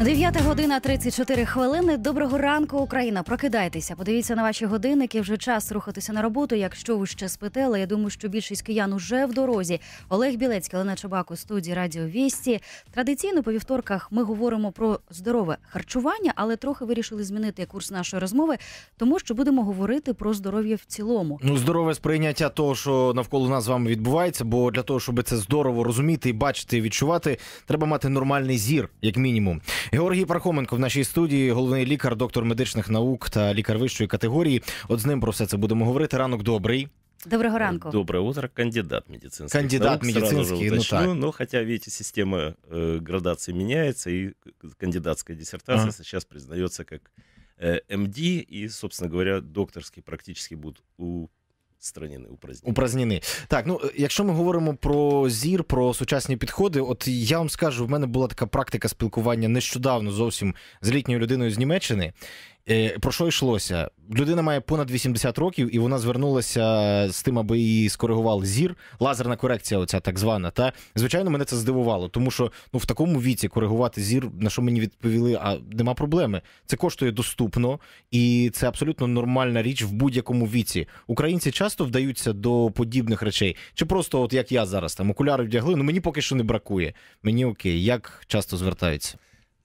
9 година 34 хвилини. Доброго ранку, Україна. Прокидайтеся. Подивіться на ваші годинники. Вже час рухатися на роботу. Якщо ви ще спите, але я думаю, що більшість киян уже в дорозі. Олег Білецький, Олена Чебак у студії Радіо Вісті. Традиційно по вівторках ми говоримо про здорове харчування, але трохи вирішили змінити курс нашої розмови, тому що будемо говорити про здоров'я в цілому. Ну, здорове сприйняття того, що навколо нас з вами відбувається, бо для того, щоб це здорово розуміти і бачити, і відчувати, треба мати нормальний зір, як мінімум. Георгій Пархоменко в нашій студії, головний лікар, доктор медичних наук та лікар вищої категорії. От з ним про все це будемо говорити. Ранок добрий. Доброго ранку. Доброе утро, кандидат медицинских Кандидат наук, медицинский, ну так. Но ну, хотя, видите, система э, градации меняется, и кандидатская диссертация а. сейчас признается как э, МД, и, собственно говоря, докторские практически будут у Странені упразнені. упразніни, Так, ну э, якщо ми говоримо про зір, про сучасні підходи, от я вам скажу, в мене була така практика спілкування нещодавно зовсім з літньою людиною з Німеччини, Е, про що йшлося? Людина має понад 80 років, і вона звернулася з тим, аби її скоригували зір. Лазерна корекція, оця так звана. Та звичайно, мене це здивувало, тому що ну в такому віці коригувати зір, на що мені відповіли, а нема проблеми. Це коштує доступно і це абсолютно нормальна річ в будь-якому віці. Українці часто вдаються до подібних речей, чи просто, от як я зараз, там окуляри вдягли. Ну мені поки що не бракує. Мені окей, як часто звертаються.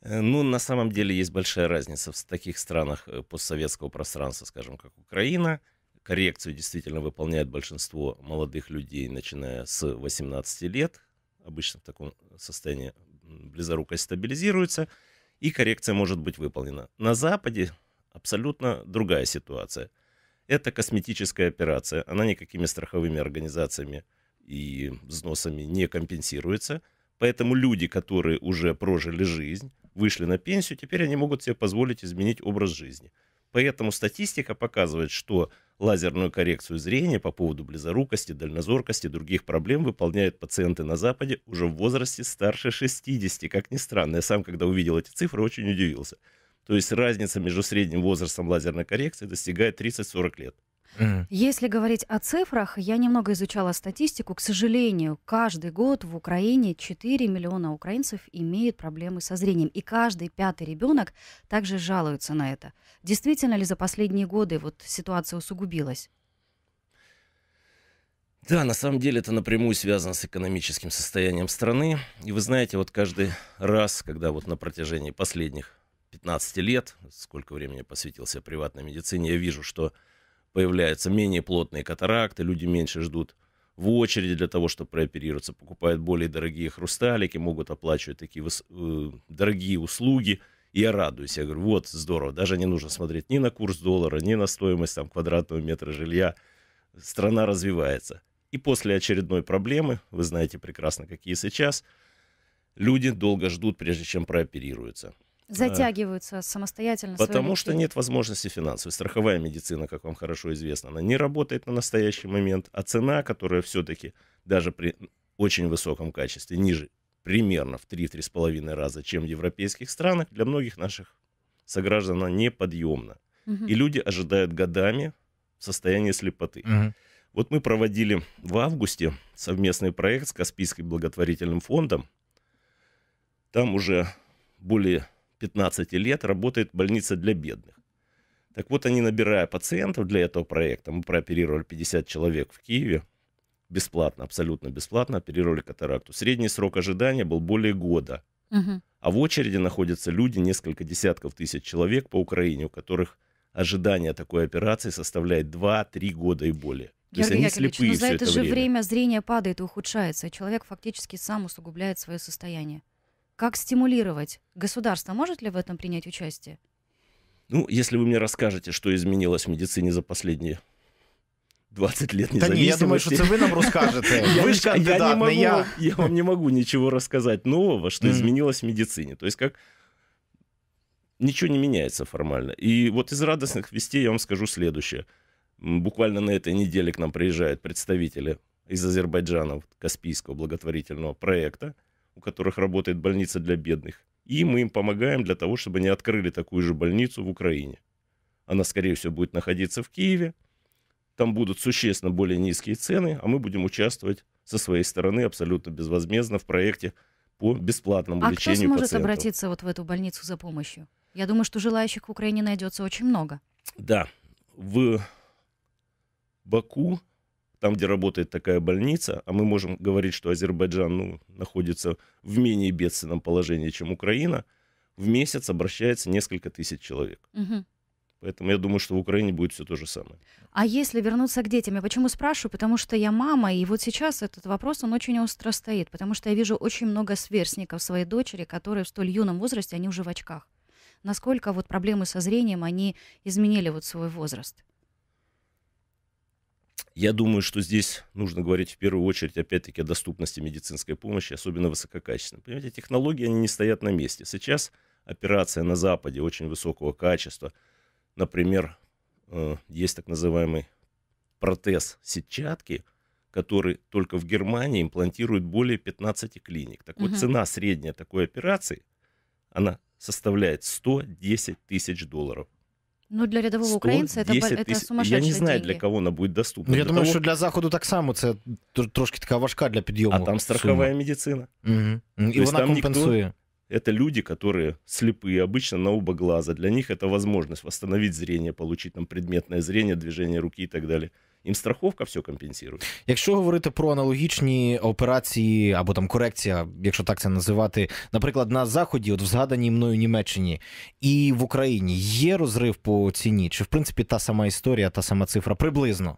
Э, ну, на самом деле есть большая разница в таких странах э, постсоветского пространства, скажем, как Украина. Коррекцию действительно выполняет большинство молодых людей, начиная с 18 лет. Обычно в таком э, состоянии близорукость стабилизируется, и коррекция может быть выполнена. На Западе абсолютно другая ситуация. Это косметическая операция, она никакими страховыми организациями и взносами не компенсируется, поэтому люди, которые уже прожили жизнь, вышли на пенсию, теперь они могут себе позволить изменить образ жизни. Поэтому статистика показывает, что лазерную коррекцию зрения по поводу близорукости, дальнозоркости и других проблем выполняют пациенты на Западе уже в возрасте старше 60, как ни странно. Я сам, когда увидел эти цифры, очень удивился. То есть разница между средним возрастом лазерной коррекции достигает 30-40 лет. Mm. Если говорить о цифрах, я немного изучала статистику. К сожалению, каждый год в Украине 4 миллиона украинцев имеют проблемы со зрением. И каждый пятый ребенок также жалуется на это. Действительно ли за последние годы вот ситуация усугубилась? Да, на самом деле это напрямую связано с экономическим состоянием страны. И вы знаете, вот каждый раз, когда вот на протяжении последних 15 лет, сколько времени посвятился приватной медицине, я вижу, что появляются менее плотные катаракты, люди меньше ждут в очереди для того, чтобы прооперироваться, покупают более дорогие хрусталики, могут оплачивать такие выс... э, дорогие услуги. И я радуюсь, я говорю, вот, здорово, даже не нужно смотреть ни на курс доллара, ни на стоимость там, квадратного метра жилья. Страна развивается. И после очередной проблемы, вы знаете прекрасно, какие сейчас, люди долго ждут, прежде чем прооперируются. Затягиваются самостоятельно. Потому что нет возможности финансовой. Страховая медицина, как вам хорошо известно, она не работает на настоящий момент. А цена, которая все-таки даже при очень высоком качестве, ниже примерно в 3-3,5 раза, чем в европейских странах, для многих наших сограждан она неподъемна. Угу. И люди ожидают годами в слепоты. Угу. Вот мы проводили в августе совместный проект с Каспийским благотворительным фондом. Там уже более 15 лет работает больница для бедных. Так вот, они, набирая пациентов для этого проекта, мы прооперировали 50 человек в Киеве, бесплатно, абсолютно бесплатно оперировали катаракту. Средний срок ожидания был более года. Угу. А в очереди находятся люди, несколько десятков тысяч человек по Украине, у которых ожидание такой операции составляет 2-3 года и более. То Георгий есть они Яковлевич, ну, слепые но за это, это же время. время зрение падает и ухудшается, и человек фактически сам усугубляет свое состояние. Как стимулировать? Государство может ли в этом принять участие? Ну, если вы мне расскажете, что изменилось в медицине за последние 20 лет независимости. Да не, я думаю, что вы нам расскажете. Вы же кандидат, я не могу, я. я вам не могу ничего рассказать нового, что изменилось в медицине. То есть как ничего не меняется формально. И вот из радостных вестей я вам скажу следующее. Буквально на этой неделе к нам приезжают представители из Азербайджана, Каспийского благотворительного проекта – у которых работает больница для бедных, и мы им помогаем для того, чтобы они открыли такую же больницу в Украине. Она, скорее всего, будет находиться в Киеве, там будут существенно более низкие цены, а мы будем участвовать со своей стороны абсолютно безвозмездно в проекте по бесплатному а лечению пациентов. А кто сможет пациентов. обратиться вот в эту больницу за помощью? Я думаю, что желающих в Украине найдется очень много. Да. В Баку там, где работает такая больница, а мы можем говорить, что Азербайджан ну, находится в менее бедственном положении, чем Украина, в месяц обращается несколько тысяч человек. Поэтому я думаю, что в Украине будет все то же самое. А если вернуться к детям, я почему спрашиваю? Потому что я мама, и вот сейчас этот вопрос, он очень остро стоит, потому что я вижу очень много сверстников своей дочери, которые в столь юном возрасте, они уже в очках. Насколько вот проблемы со зрением, они изменили вот свой возраст? Я думаю, что здесь нужно говорить в первую очередь, опять-таки, о доступности медицинской помощи, особенно высококачественной. Понимаете, технологии, они не стоят на месте. Сейчас операция на Западе очень высокого качества. Например, э, есть так называемый протез сетчатки, который только в Германии имплантирует более 15 клиник. Так вот, цена средняя такой операции, она составляет 110 тысяч долларов. Ну, для рядового 100, украинца это, 10, это сумасшедшие Я не знаю, деньги. для кого она будет доступна. Ну, я думаю, того... що для заходу так само це трошки така важка для підйому. А там страховая сумма. медицина. Угу. І вона компенсує. Никто... Это люди, которые слепые, обычно на оба глаза. Для них это возможность восстановить зрение, получить там предметное зрение, движение руки и так далее. їм страховка все компенсує. Якщо говорити про аналогічні операції або там корекція, якщо так це називати, наприклад, на заході, от в згаданій мною Німеччині і в Україні є розрив по ціні, чи в принципі та сама історія, та сама цифра приблизно?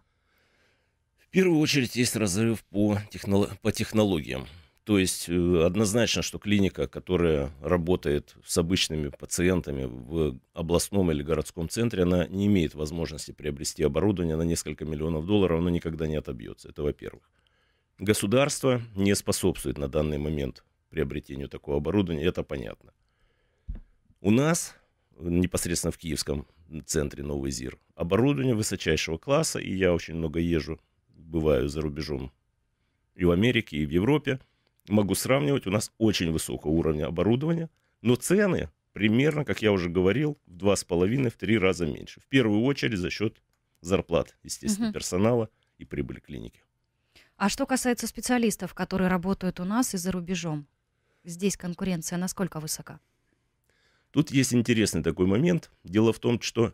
В першу чергу є розрив по, технологіям. по технологиям. То есть э, однозначно, что клиника, которая работает с обычными пациентами в областном или городском центре, она не имеет возможности приобрести оборудование на несколько миллионов долларов, оно никогда не отобьется. Это во-первых. Государство не способствует на данный момент приобретению такого оборудования, это понятно. У нас непосредственно в киевском центре Новый ЗИР оборудование высочайшего класса, и я очень много езжу, бываю за рубежом и в Америке, и в Европе – могу сравнивать, у нас очень высокого уровня оборудования, но цены примерно, как я уже говорил, в два с 25 три раза меньше. В первую очередь за счет зарплат, естественно, угу. персонала и прибыли клиники. А что касается специалистов, которые работают у нас и за рубежом, здесь конкуренция насколько высока? Тут есть интересный такой момент. Дело в том, что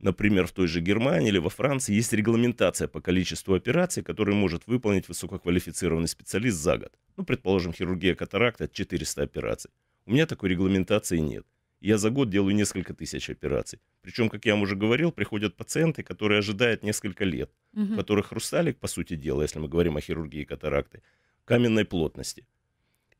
Например, в той же Германии или во Франции есть регламентация по количеству операций, которые может выполнить высококвалифицированный специалист за год. Ну, предположим, хирургия катаракта 400 операций. У меня такой регламентации нет. Я за год делаю несколько тысяч операций. Причем, как я вам уже говорил, приходят пациенты, которые ожидают несколько лет, угу. у которых хрусталик, по сути дела, если мы говорим о хирургии катаракты, каменной плотности.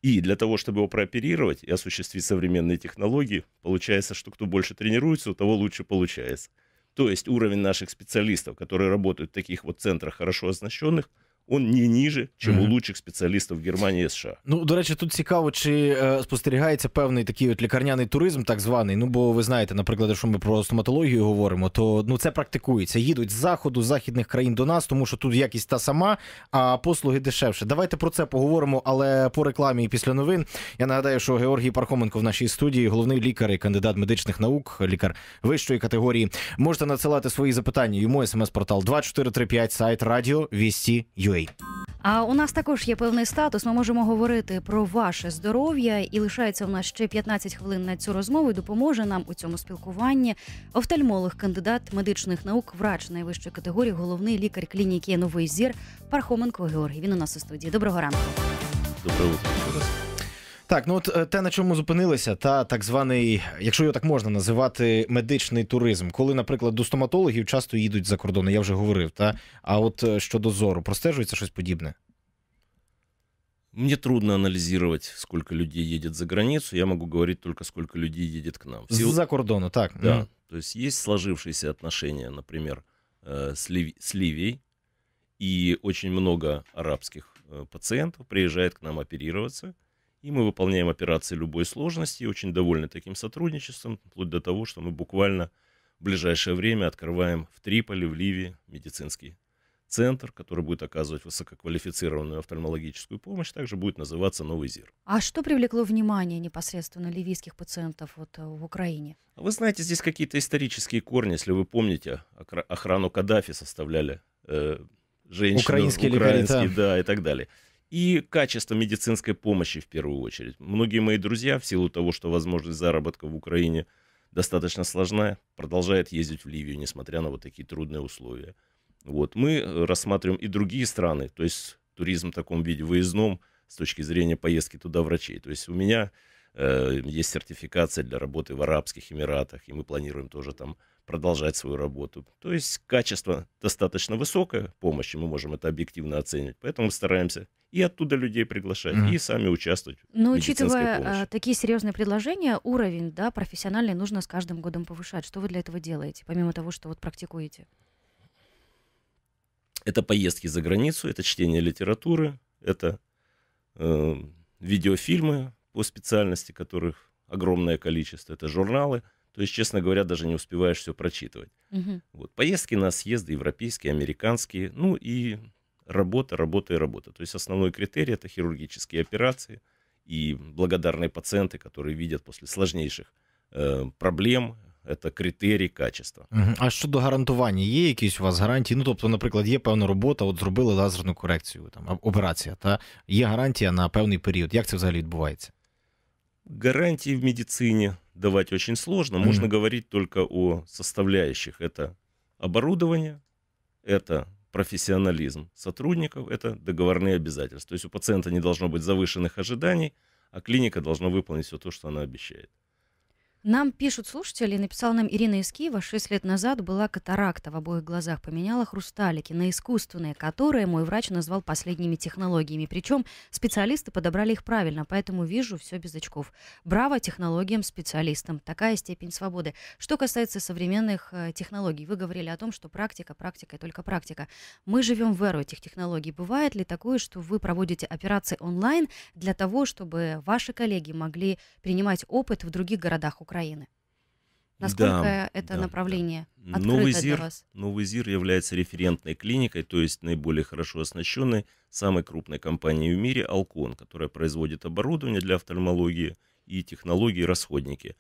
И для того, чтобы его прооперировать и осуществить современные технологии, получается, что кто больше тренируется, у того лучше получается. То есть уровень наших специалистов, которые работают в таких вот центрах хорошо оснащенных – он не ниже, чим у лучших спеціалістів Германії і США. Ну до речі, тут цікаво, чи е, спостерігається певний такий от лікарняний туризм, так званий. Ну бо ви знаєте, наприклад, якщо ми про стоматологію говоримо, то ну це практикується. Їдуть з заходу з західних країн до нас, тому що тут якість та сама, а послуги дешевше. Давайте про це поговоримо. Але по рекламі і після новин я нагадаю, що Георгій Пархоменко в нашій студії, головний лікар і кандидат медичних наук, лікар вищої категорії. Можете надсилати свої запитання. Йому смс-портал 2435, сайт радіо Вісті ю дітей. А у нас також є певний статус. Ми можемо говорити про ваше здоров'я, і лишається у нас ще 15 хвилин на цю розмову. і Допоможе нам у цьому спілкуванні офтальмолог, кандидат медичних наук, врач найвищої категорії, головний лікар клініки Новий зір Пархоменко Георгій. Він у нас у студії. Доброго ранку. Доброго ранку. Так, ну от е, те, на чому зупинилися, та так званий, якщо його так можна називати, медичний туризм, коли, наприклад, до стоматологів часто їдуть за кордону, я вже говорив. Та а от е, щодо зору, простежується щось подібне. Мне трудно анализировать, сколько людей едет за границу. Я могу говорить только, сколько людей едет к нам. Все... За кордону, так. Да. Mm. То есть есть сложившиеся отношения, например, э, с, Лив... с Ливией. И очень много арабских э, пациентов приезжает к нам оперироваться. И мы выполняем операции любой сложности, очень довольны таким сотрудничеством, вплоть до того, что мы буквально в ближайшее время открываем в Триполе, в Ливии медицинский центр, который будет оказывать высококвалифицированную офтальмологическую помощь, также будет называться «Новый ЗИР». А что привлекло внимание непосредственно ливийских пациентов вот э, в Украине? А вы знаете, здесь какие-то исторические корни. Если вы помните, охрану Каддафи составляли э, женщины, украинские, украинские ливери, да. да, и так далее и качество медицинской помощи в первую очередь. Многие мои друзья, в силу того, что возможность заработка в Украине достаточно сложная, продолжают ездить в Ливию, несмотря на вот такие трудные условия. Вот. Мы э, рассматриваем и другие страны, то есть туризм в таком виде выездном с точки зрения поездки туда врачей. То есть у меня э, есть сертификация для работы в Арабских Эмиратах, и мы планируем тоже там продолжать свою работу. То есть качество достаточно высокое помощи, мы можем это объективно оценить, поэтому стараемся и оттуда людей приглашать, mm-hmm. и сами участвовать. Но в учитывая а, помощи. такие серьезные предложения, уровень да, профессиональный нужно с каждым годом повышать. Что вы для этого делаете, помимо того, что вот практикуете? Это поездки за границу, это чтение литературы, это э, видеофильмы по специальности, которых огромное количество, это журналы – то есть, честно говоря, даже не успеваешь все прочитывать. Угу. Вот. Поездки на съезды европейские, американские, ну и работа, работа и работа. То есть основной критерий это хирургические операции и благодарные пациенты, которые видят после сложнейших э, проблем, Это критерій качества. А щодо гарантування, є якісь у вас гарантії? Ну тобто, наприклад, є певна робота, от зробили лазерну корекцію, там операція, та є гарантія на певний період. Як це взагалі відбувається? Гарантії в медицині давать очень сложно. Mm-hmm. Можно говорить только о составляющих. Это оборудование, это профессионализм сотрудников, это договорные обязательства. То есть у пациента не должно быть завышенных ожиданий, а клиника должна выполнить все то, что она обещает. Нам пишут слушатели, написала нам Ирина из Киева, 6 лет назад была катаракта в обоих глазах, поменяла хрусталики на искусственные, которые мой врач назвал последними технологиями. Причем специалисты подобрали их правильно, поэтому вижу все без очков. Браво технологиям, специалистам. Такая степень свободы. Что касается современных э, технологий, вы говорили о том, что практика, практика и только практика. Мы живем в эру этих технологий. Бывает ли такое, что вы проводите операции онлайн для того, чтобы ваши коллеги могли принимать опыт в других городах, Украины. Насколько да, это да, направление да. открыто Новый ЗИР, для вас? Новый ЗИР является референтной клиникой, то есть наиболее хорошо оснащенной самой крупной компанией в мире «Алкон», которая производит оборудование для офтальмологии и технологии расходники.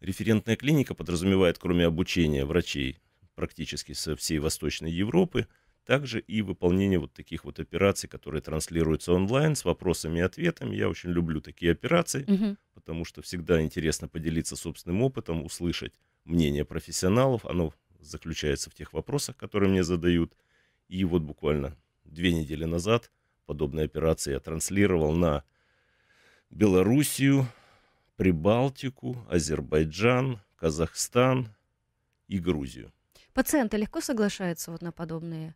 Референтная клиника подразумевает, кроме обучения врачей практически со всей Восточной Европы, также и выполнение вот таких вот операций, которые транслируются онлайн с вопросами и ответами. Я очень люблю такие операции, угу потому что всегда интересно поделиться собственным опытом, услышать мнение профессионалов. Оно заключается в тех вопросах, которые мне задают. И вот буквально две недели назад подобные операции я транслировал на Белоруссию, Прибалтику, Азербайджан, Казахстан и Грузию. Пациенты легко соглашаются вот на подобные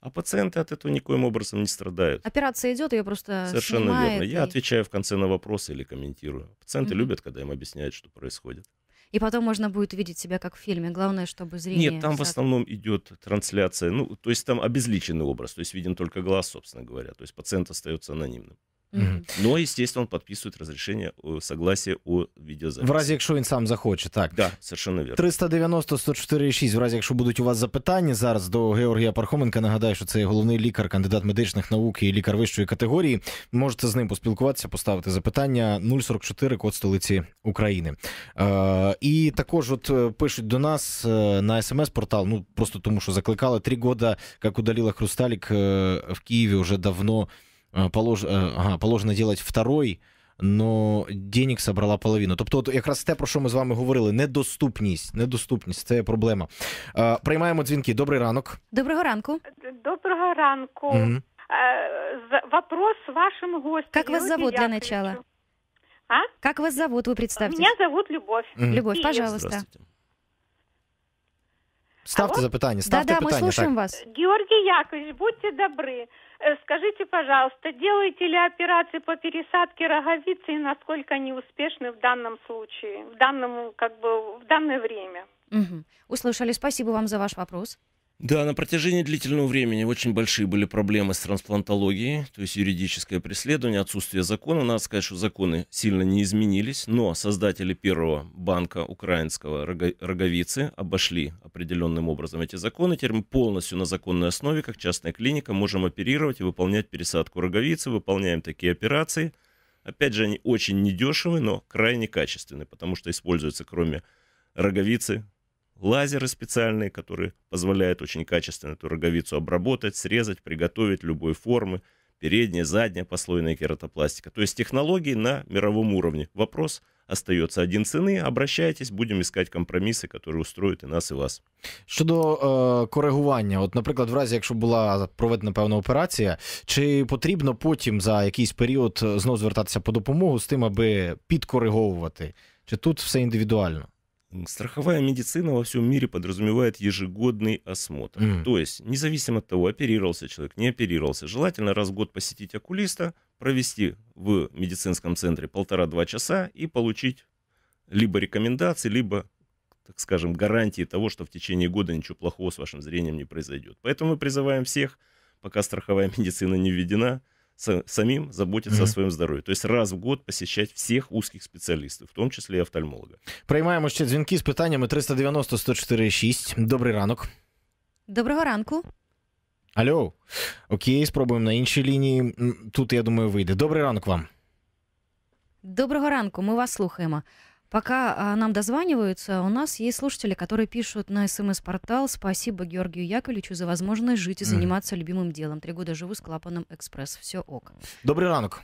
а пациенты от этого никоим образом не страдают. Операция идет, ее просто Совершенно верно. И... Я отвечаю в конце на вопросы или комментирую. Пациенты mm-hmm. любят, когда им объясняют, что происходит. И потом можно будет видеть себя как в фильме. Главное, чтобы зрение... Нет, там в основном идет трансляция. Ну, то есть там обезличенный образ. То есть виден только глаз, собственно говоря. То есть пациент остается анонимным. Mm-hmm. Но, естественно, он подписывает разрешение э, согласие о відеозаписі. В разі, якщо він сам захоче, так. Да, совершенно верно. 390 104 6 в разі, якщо будуть у вас запитання зараз до Георгія Пархоменка, нагадаю, що це головний лікар, кандидат медичних наук і лікар вищої категорії. Можете з ним поспілкуватися, поставити запитання 044 код столиці України. Е, І також, от е, пишуть до нас е, на смс-портал, ну просто тому що закликали три года, як удаліла Хрусталік е, в Києві вже давно. Э, полож... Э, ага, положено делать второй. Но денег собрала половину. Тобто, от якраз те, про що ми з вами говорили: недоступність. Недоступність це проблема. Е, приймаємо дзвінки. Добрий ранок. Доброго ранку. Доброго ранку. Угу. Э, вопрос вашим гостям. Как вас зовут для начала? А? Как вас зовут? Вы представьте. Меня зовут Любовь. Угу. Любовь, пожалуйста. Ставте а вот... запитання. Ставте да, да, питання. Да, да, ми слушаємо так. вас. Георгій Якович, будьте добрі. Э, скажите, пожалуйста, делаете ли операции по пересадке роговицы и насколько они успешны в данном случае, в данном, как бы, в данное время? Угу. Услышали. Спасибо вам за ваш вопрос. Да, на протяжении длительного времени очень большие были проблемы с трансплантологией, то есть юридическое преследование, отсутствие закона. Надо сказать, что законы сильно не изменились, но создатели первого банка украинского Роговицы обошли определенным образом эти законы. Теперь мы полностью на законной основе, как частная клиника, можем оперировать и выполнять пересадку роговицы, выполняем такие операции. Опять же, они очень недешевы, но крайне качественны, потому что используются, кроме роговицы, лазеры специальные, которые позволяют очень качественно эту роговицу обработать, срезать, приготовить любой формы, передняя, задняя послойная кератопластика. То есть технологии на мировом уровне. Вопрос – Остається один ціни. Обращайтесь, будемо іскати компроміси, які устроїть і нас і вас щодо е, коригування. От, наприклад, в разі, якщо була проведена певна операція, чи потрібно потім за якийсь період е, знову звертатися по допомогу з тим, аби підкориговувати? Чи тут все індивідуально? страховая медицина во всем мире подразумевает ежегодный осмотр. Mm. То есть, независимо от того, оперировался человек, не оперировался, желательно раз в год посетить окулиста, провести в медицинском центре полтора-два часа и получить либо рекомендации, либо так скажем, гарантии того, что в течение года ничего плохого с вашим зрением не произойдет. Поэтому мы призываем всех, пока страховая медицина не введена, самим заботиться mm-hmm. о своем здоровье. тобто раз в год посещати всіх узких спеціалістів, в тому числі і офтальмолога. Приймаємо ще дзвінки з питаннями 390 104 6 Добрий ранок. Доброго ранку. Алло. Окей, спробуємо на іншій лінії. Тут я думаю, вийде. Добрий ранок вам. Доброго ранку, ми вас слухаємо. Пока а, нам дозваниваются, у нас есть слушатели, которые пишут на смс-портал «Спасибо Георгию Яковлевичу за возможность жить и заниматься mm. любимым делом. Три года живу с клапаном экспресс. Все ок». Добрий ранок.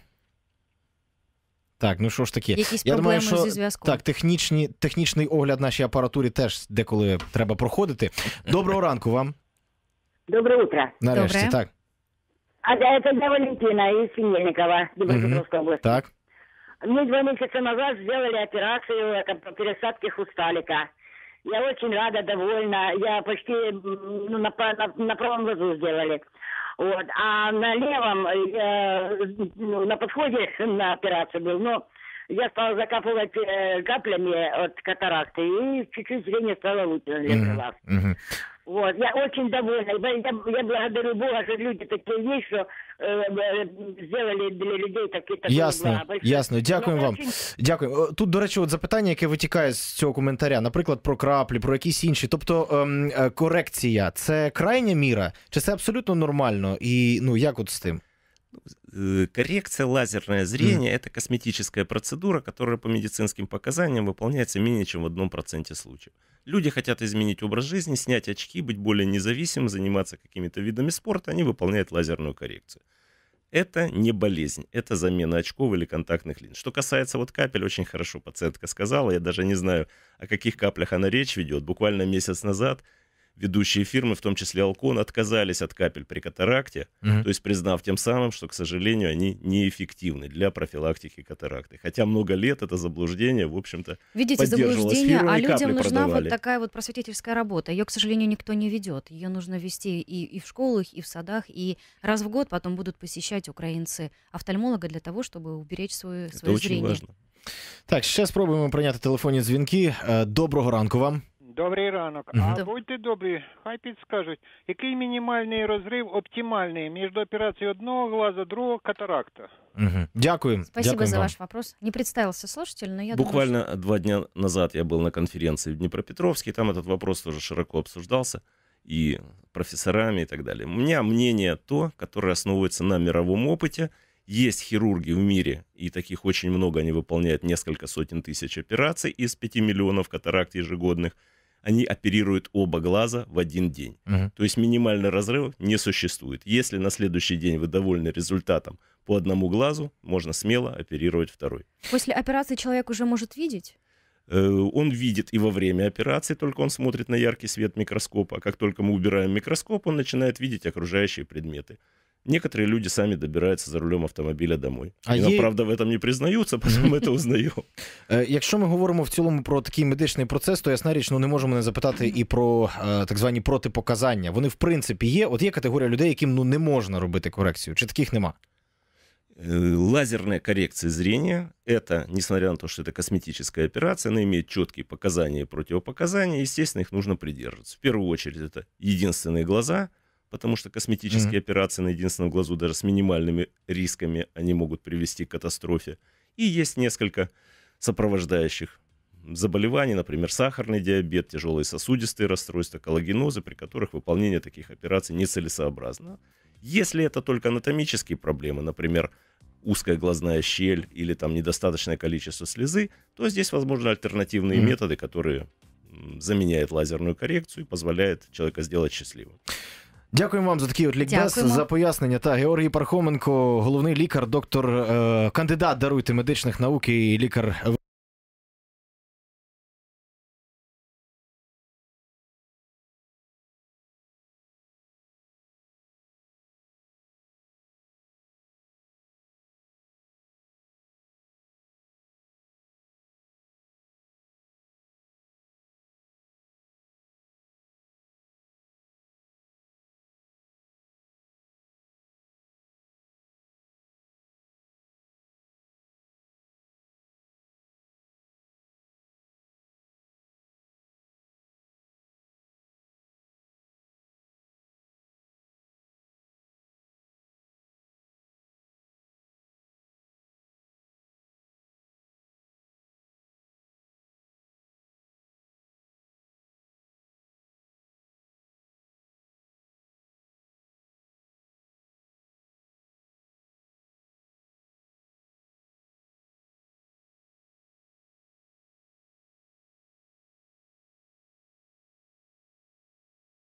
Так, ну що ж таки, Якісь я думаю, що так, технічні, технічний огляд нашій апаратурі теж деколи треба проходити. Доброго ранку вам. Доброе утро. Нарешті, Добре. так. А, это я Валентина из Синельникова, Днепропетровской области. Так. Мне два месяца назад сделали операцию по пересадке хрусталика. Я очень рада, довольна. Я почти ну, на, на, на правом глазу сделали. Вот. А на левом, э, ну, на подходе на операцию был, но я стала закапывать э, каплями от катаракты, и чуть-чуть зрение стало лучше Mm -hmm. Вот, я очень довольна. Я, я благодарю Бога, что люди такие есть, что Зелені э, э, для людей такі такі ясно, ясно. Дякую вам. Э, Дякую. Тут до речі, от запитання, яке витікає з цього коментаря, наприклад, про краплі, про якісь інші. Тобто ем, е, корекція це крайня міра, чи це абсолютно нормально? І ну як от з тим? Ну, Э, коррекция лазерное зрение mm. это косметическая процедура, которая по медицинским показаниям выполняется менее чем в одном проценте случаев. Люди хотят изменить образ жизни, снять очки, быть более независимым, заниматься какими-то видами спорта, они выполняют лазерную коррекцию. Это не болезнь, это замена очков или контактных линз. Что касается вот капель, очень хорошо пациентка сказала, я даже не знаю, о каких каплях она речь ведет. Буквально месяц назад ведущие фирмы, в том числе Алкон, отказались от капель при катаракте, угу. то есть признав тем самым, что, к сожалению, они неэффективны для профилактики катаракты. Хотя много лет это заблуждение, в общем-то, Видите, заблуждение, фирмы, а людям нужна продавали. вот такая вот просветительская работа. Ее, к сожалению, никто не ведет. Ее нужно вести и, и в школах, и в садах, и раз в год потом будут посещать украинцы офтальмолога для того, чтобы уберечь свое, свое это зрение. Очень важно. Так, сейчас спробуємо прийняти телефонні дзвінки. Э, доброго ранку вам. Добрий ранок. А Доб... будьте добрі, хай підскажуть, який мінімальний розрив оптимальний між операцією одного глаза, другого катаракта? Угу. Дякую. Спасибо Дякую за вам. ваш вопрос. Не представился слушатель, но я Буквально думаю, что... два дня назад я был на конференции в Днепропетровске, там этот вопрос тоже широко обсуждался и профессорами и так далее. У меня мнение то, которое основывается на мировом опыте. Есть хирурги в мире, и таких очень много, они выполняют несколько сотен тысяч операций из 5 миллионов катаракт ежегодных – они оперируют оба глаза в один день. Угу. То есть минимальный разрыв не существует. Если на следующий день вы довольны результатом по одному глазу, можно смело оперировать второй. После операции человек уже может видеть? Э, он видит и во время операции, только он смотрит на яркий свет микроскопа. А как только мы убираем микроскоп, он начинает видеть окружающие предметы. Некоторые люди сами добираются за рулем автомобіля домой. А є... правда, в этом не признаються, потім ми це узнаємо. Якщо ми говоримо в цілому про такий медичний процес, то ясна річ, ну не можемо не запитати і про так звані протипоказання. Вони в принципі є. От є категорія людей, яким ну не можна робити корекцію, чи таких нема. Лазерная коррекция зрения, это, несмотря на то, что это косметическая операция, она имеет четкие показания и противопоказания, естественно, их нужно придерживаться. В первую очередь, это единственные глаза – потому что косметические mm-hmm. операции на единственном глазу даже с минимальными рисками они могут привести к катастрофе. И есть несколько сопровождающих заболеваний, например, сахарный диабет, тяжелые сосудистые расстройства, коллагенозы, при которых выполнение таких операций нецелесообразно. Если это только анатомические проблемы, например, узкая глазная щель или там недостаточное количество слезы, то здесь возможны альтернативные mm-hmm. методы, которые заменяют лазерную коррекцию и позволяют человека сделать счастливым. Дякуємо вам за такий от лікбез, Дякуємо. за пояснення. Та Георгій Пархоменко, головний лікар, доктор, е, кандидат даруйте медичних наук і лікар.